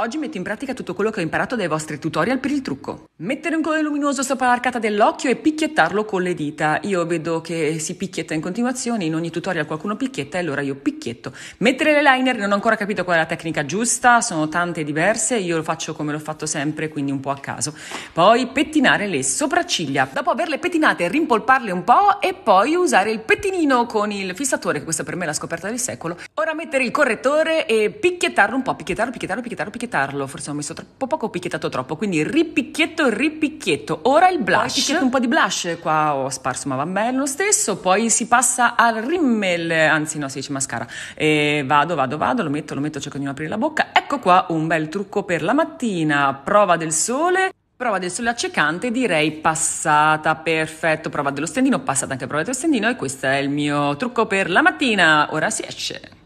Oggi metto in pratica tutto quello che ho imparato dai vostri tutorial per il trucco. Mettere un colore luminoso sopra l'arcata dell'occhio e picchiettarlo con le dita. Io vedo che si picchietta in continuazione, in ogni tutorial qualcuno picchietta e allora io picchietto. Mettere le liner, non ho ancora capito qual è la tecnica giusta, sono tante e diverse, io lo faccio come l'ho fatto sempre, quindi un po' a caso. Poi pettinare le sopracciglia. Dopo averle pettinate, rimpolparle un po' e poi usare il pettinino con il fissatore, che questa per me è la scoperta del secolo. Ora mettere il correttore e picchiettarlo un po', picchiettarlo, picchiettarlo, picchiettarlo, picchiettarlo picchiettarlo, forse ho messo troppo poco, ho picchiettato troppo, quindi ripicchietto, ripicchietto. Ora il blush. Ho Poi un po' di blush, qua ho sparso, ma va bene lo stesso. Poi si passa al rimmel, anzi no, si dice mascara. E vado, vado, vado, lo metto, lo metto, cerco di non aprire la bocca. Ecco qua un bel trucco per la mattina, prova del sole. Prova del sole accecante direi passata, perfetto, prova dello stendino, passata anche prova dello stendino e questo è il mio trucco per la mattina, ora si esce.